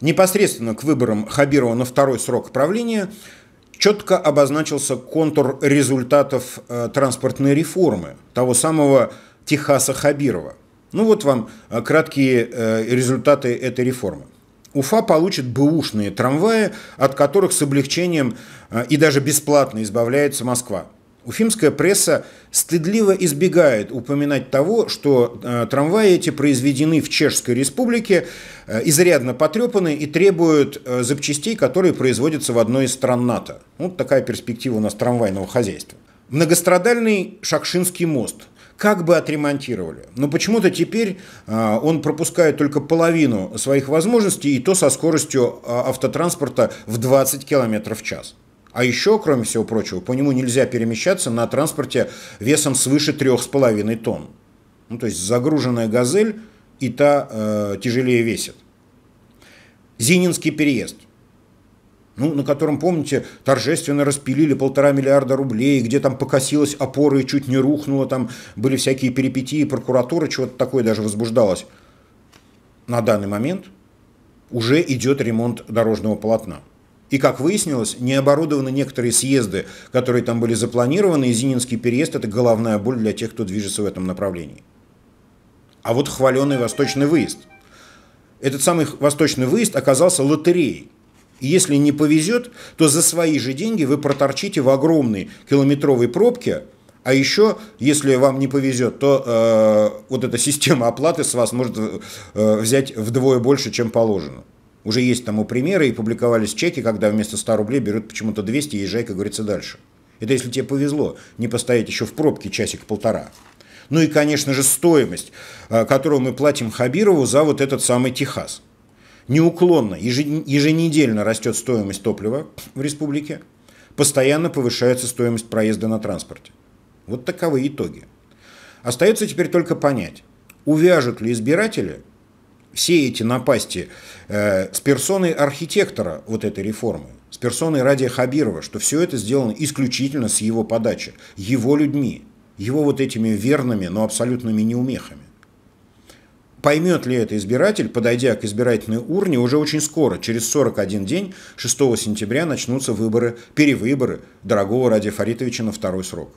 непосредственно к выборам Хабирова на второй срок правления четко обозначился контур результатов э, транспортной реформы, того самого Техаса Хабирова. Ну вот вам э, краткие э, результаты этой реформы. Уфа получит бэушные трамваи, от которых с облегчением и даже бесплатно избавляется Москва – Уфимская пресса стыдливо избегает упоминать того, что э, трамваи эти произведены в Чешской Республике, э, изрядно потрепаны и требуют э, запчастей, которые производятся в одной из стран НАТО. Вот такая перспектива у нас трамвайного хозяйства. Многострадальный Шакшинский мост как бы отремонтировали. Но почему-то теперь э, он пропускает только половину своих возможностей, и то со скоростью э, автотранспорта в 20 км в час. А еще, кроме всего прочего, по нему нельзя перемещаться на транспорте весом свыше 3,5 тонн. Ну, то есть загруженная «Газель» и та э, тяжелее весит. Зининский переезд. Ну, на котором, помните, торжественно распилили полтора миллиарда рублей, где там покосилась опора и чуть не рухнула, там были всякие перипетии, прокуратура, чего-то такое даже возбуждалось. На данный момент уже идет ремонт дорожного полотна. И, как выяснилось, не оборудованы некоторые съезды, которые там были запланированы, и Зининский переезд – это головная боль для тех, кто движется в этом направлении. А вот хваленый восточный выезд. Этот самый восточный выезд оказался лотереей. И если не повезет, то за свои же деньги вы проторчите в огромной километровой пробке, а еще, если вам не повезет, то э, вот эта система оплаты с вас может э, взять вдвое больше, чем положено. Уже есть тому примеры, и публиковались чеки, когда вместо 100 рублей берут почему-то 200, и езжай, как говорится, дальше. Это если тебе повезло не постоять еще в пробке часик-полтора. Ну и, конечно же, стоимость, э, которую мы платим Хабирову за вот этот самый Техас. Неуклонно, еженедельно растет стоимость топлива в республике, постоянно повышается стоимость проезда на транспорте. Вот таковы итоги. Остается теперь только понять, увяжут ли избиратели все эти напасти э, с персоной архитектора вот этой реформы, с персоной Радия Хабирова, что все это сделано исключительно с его подачи, его людьми, его вот этими верными, но абсолютными неумехами. Поймет ли это избиратель, подойдя к избирательной урне, уже очень скоро, через 41 день, 6 сентября, начнутся выборы, перевыборы дорогого Ради Фаритовича на второй срок.